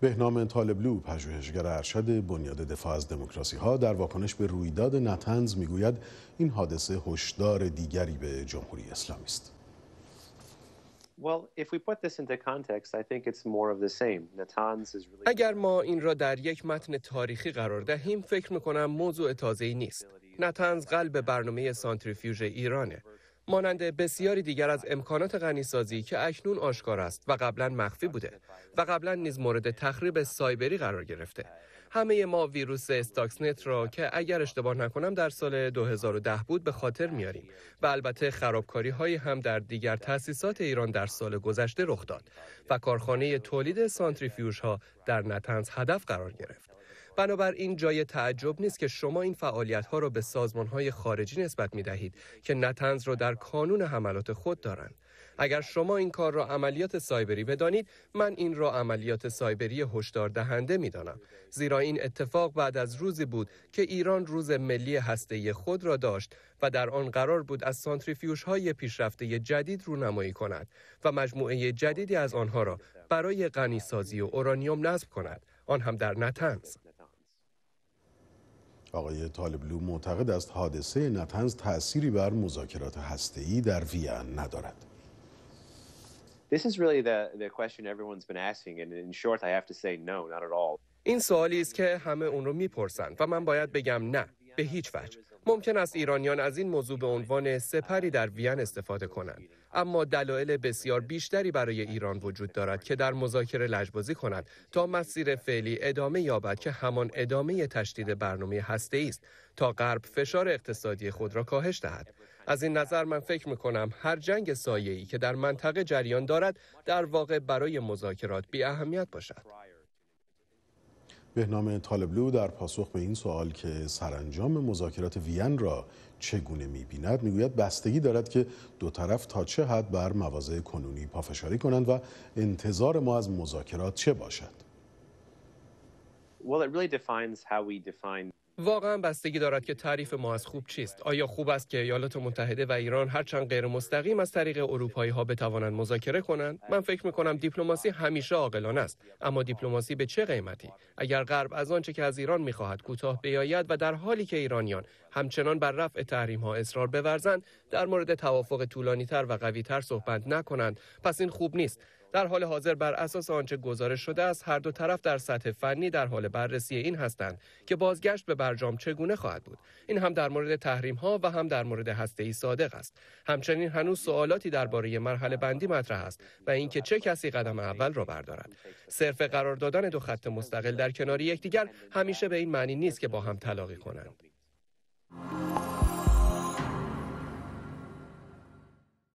بهنام طالبلو پژوهشگر ارشد بنیاد دفاع از دموکراسی ها در واکنش به رویداد نتنز میگوید این حادثه هشدار دیگری به جمهوری اسلامی است اگر ما این را در یک متن تاریخی قرار دهیم فکر میکنم موضوع تازه نیست نتنز قلب برنامه سانتریفیوژ ایرانه مانند بسیاری دیگر از امکانات غنیسازی که اکنون آشکار است و قبلا مخفی بوده و قبلا نیز مورد تخریب سایبری قرار گرفته همه ما ویروس استاکسنت را که اگر اشتباه نکنم در سال 2010 بود به خاطر میاریم و البته خرابکاری های هم در دیگر تاسیسات ایران در سال گذشته رخ داد و کارخانه تولید سانتریفیوژ ها در نتنز هدف قرار گرفت بنابراین جای تعجب نیست که شما این فعالیت ها را به سازمان های خارجی نسبت می دهید که نتنز را در کانون حملات خود دارند اگر شما این کار را عملیات سایبری بدانید من این را عملیات سایبری هشدار دهنده میدانم زیرا این اتفاق بعد از روزی بود که ایران روز ملی هسته خود را داشت و در آن قرار بود از سانتریفیوش های پیشرفته جدید رونمایی کند و مجموعه جدیدی از آنها را برای غنیسازی و اورانیوم نصب کند آن هم در نتنز آقای طالبلو معتقد است حادثه نتنز تأثیری بر مذاکرات هسته‌ای در وین ندارد. This is really the, the question everyone's been asking and in short I have to say no, not at all. این سوالی است که همه اون رو میپرسن و من باید بگم نه به هیچ وجه ممکن است ایرانیان از این موضوع به عنوان سپری در وین استفاده کنند اما دلایل بسیار بیشتری برای ایران وجود دارد که در مذاکره لجبازی کند تا مسیر فعلی ادامه یابد که همان ادامه تشدید برنامه هسته است تا غرب فشار اقتصادی خود را کاهش دهد از این نظر من فکر می هر جنگ سایه‌ای که در منطقه جریان دارد در واقع برای مذاکرات بی اهمیت باشد بهنام طالبلو در پاسخ به این سوال که سرانجام مذاکرات وین را چگونه میبیند میگوید بستگی دارد که دو طرف تا چه حد بر مواضع کنونی پافشاری کنند و انتظار ما از مذاکرات چه باشد واقعا بستگی دارد که تعریف ما از خوب چیست آیا خوب است که ایالات متحده و ایران هرچند غیر مستقیم از طریق اروپایی ها بتوانند مذاکره کنند من فکر می کنم دیپلماسی همیشه عاقلانه است اما دیپلماسی به چه قیمتی اگر غرب از آنچه که از ایران میخواهد کوتاه بیاید و در حالی که ایرانیان همچنان بر رفع تحریم ها اصرار بورزند در مورد توافق طولانی تر و قوی تر صحبت نکنند پس این خوب نیست در حال حاضر بر اساس آنچه گزارش شده است هر دو طرف در سطح فنی در حال بررسی این هستند که بازگشت به برجام چگونه خواهد بود این هم در مورد تحریم ها و هم در مورد هسته ای صادق است همچنین هنوز سوالاتی درباره مرحله بندی مطرح است و اینکه چه کسی قدم اول را بردارد صرف قرار دادن دو خط مستقل در کنار یکدیگر همیشه به این معنی نیست که با هم تلاقی کنند